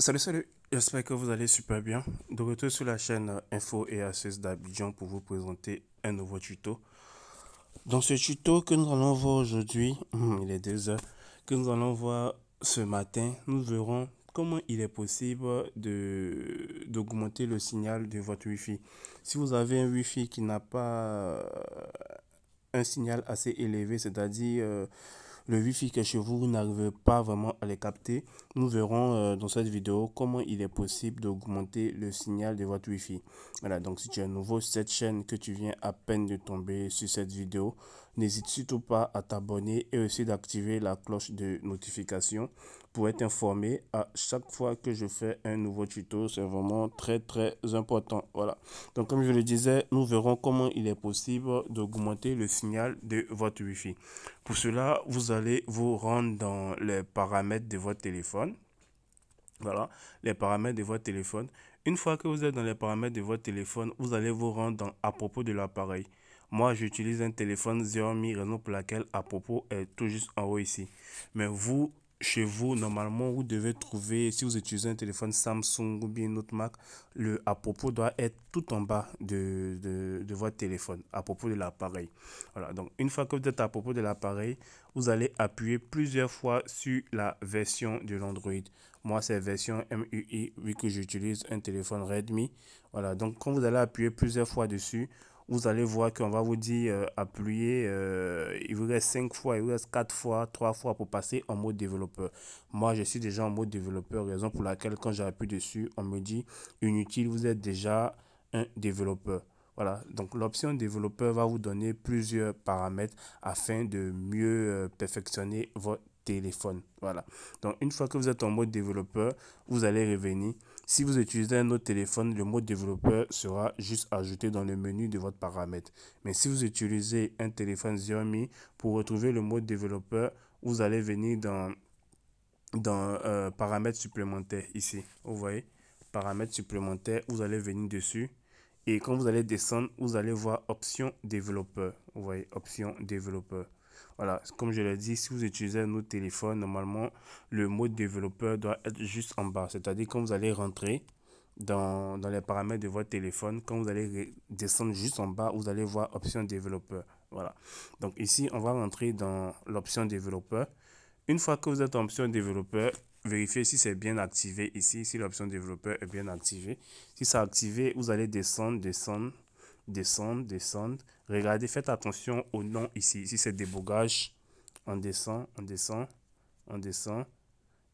Salut, salut, j'espère que vous allez super bien. De retour sur la chaîne Info et access d'Abidjan pour vous présenter un nouveau tuto. Dans ce tuto que nous allons voir aujourd'hui, hum, il est 2 heures que nous allons voir ce matin, nous verrons comment il est possible d'augmenter le signal de votre wifi Si vous avez un wifi qui n'a pas euh, un signal assez élevé, c'est-à-dire... Euh, le wifi fi est chez vous, vous n'arrivez pas vraiment à les capter. Nous verrons euh, dans cette vidéo comment il est possible d'augmenter le signal de votre wifi Voilà, donc si tu es nouveau sur cette chaîne, que tu viens à peine de tomber sur cette vidéo, n'hésite surtout pas à t'abonner et aussi d'activer la cloche de notification pour être informé à chaque fois que je fais un nouveau tuto. C'est vraiment très très important. Voilà, donc comme je le disais, nous verrons comment il est possible d'augmenter le signal de votre Wi-Fi. Pour cela, vous allez vous rendre dans les paramètres de votre téléphone voilà, les paramètres de votre téléphone. Une fois que vous êtes dans les paramètres de votre téléphone, vous allez vous rendre dans à propos de l'appareil. Moi, j'utilise un téléphone Xiaomi, raison pour laquelle à propos est tout juste en haut ici. Mais vous, chez vous, normalement, vous devez trouver, si vous utilisez un téléphone Samsung ou bien une autre marque, le à propos doit être tout en bas de, de votre téléphone, à propos de l'appareil. Voilà, donc une fois que vous êtes à propos de l'appareil, vous allez appuyer plusieurs fois sur la version de l'Android. Moi, c'est version MUI, vu que j'utilise un téléphone Redmi. Voilà, donc quand vous allez appuyer plusieurs fois dessus, vous allez voir qu'on va vous dire appuyer euh, euh, il vous reste 5 fois, il vous reste 4 fois, 3 fois pour passer en mode développeur. Moi, je suis déjà en mode développeur, raison pour laquelle quand j'appuie dessus, on me dit inutile, vous êtes déjà un développeur. Voilà, donc l'option développeur va vous donner plusieurs paramètres afin de mieux euh, perfectionner votre téléphone. Voilà, donc une fois que vous êtes en mode développeur, vous allez revenir si vous utilisez un autre téléphone, le mot développeur sera juste ajouté dans le menu de votre paramètre. Mais si vous utilisez un téléphone Xiaomi, pour retrouver le mot développeur, vous allez venir dans, dans euh, paramètres supplémentaires ici. Vous voyez, paramètres supplémentaires, vous allez venir dessus. Et quand vous allez descendre, vous allez voir option développeur. Vous voyez, option développeur. Voilà, comme je l'ai dit, si vous utilisez un autre téléphone, normalement, le mode développeur doit être juste en bas. C'est-à-dire quand vous allez rentrer dans, dans, les paramètres de votre téléphone, quand vous allez descendre juste en bas, vous allez voir option développeur. Voilà. Donc ici, on va rentrer dans l'option développeur. Une fois que vous êtes en option développeur, vérifiez si c'est bien activé ici, si l'option développeur est bien activée. Si c'est activé, vous allez descendre, descendre, descendre, descendre. Regardez, faites attention au nom ici. Ici, c'est débogage. On descend, on descend, on descend.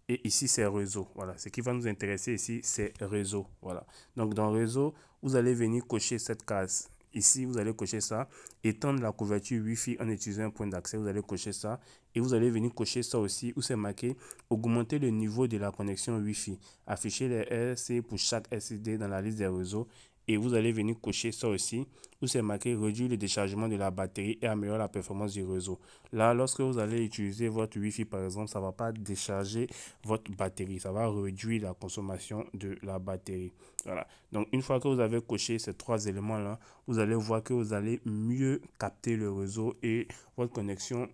Et ici, c'est réseau. Voilà, ce qui va nous intéresser ici, c'est réseau. Voilà. Donc, dans réseau, vous allez venir cocher cette case. Ici, vous allez cocher ça. Étendre la couverture Wi-Fi en utilisant un point d'accès, vous allez cocher ça. Et vous allez venir cocher ça aussi, où c'est marqué « Augmenter le niveau de la connexion Wi-Fi ». Afficher les RC pour chaque SD dans la liste des réseaux et vous allez venir cocher ça aussi où c'est marqué réduire le déchargement de la batterie et améliorer la performance du réseau. Là, lorsque vous allez utiliser votre Wi-Fi par exemple, ça va pas décharger votre batterie, ça va réduire la consommation de la batterie. Voilà. Donc une fois que vous avez coché ces trois éléments là, vous allez voir que vous allez mieux capter le réseau et votre connexion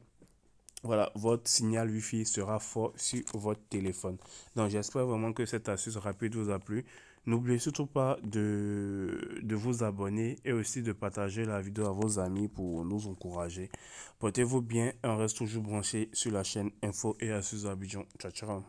voilà, votre signal Wi-Fi sera fort sur votre téléphone. Donc, j'espère vraiment que cette astuce rapide vous a plu. N'oubliez surtout pas de, de vous abonner et aussi de partager la vidéo à vos amis pour nous encourager. Portez-vous bien, on reste toujours branché sur la chaîne Info et Astuces Abidjan. Ciao, ciao.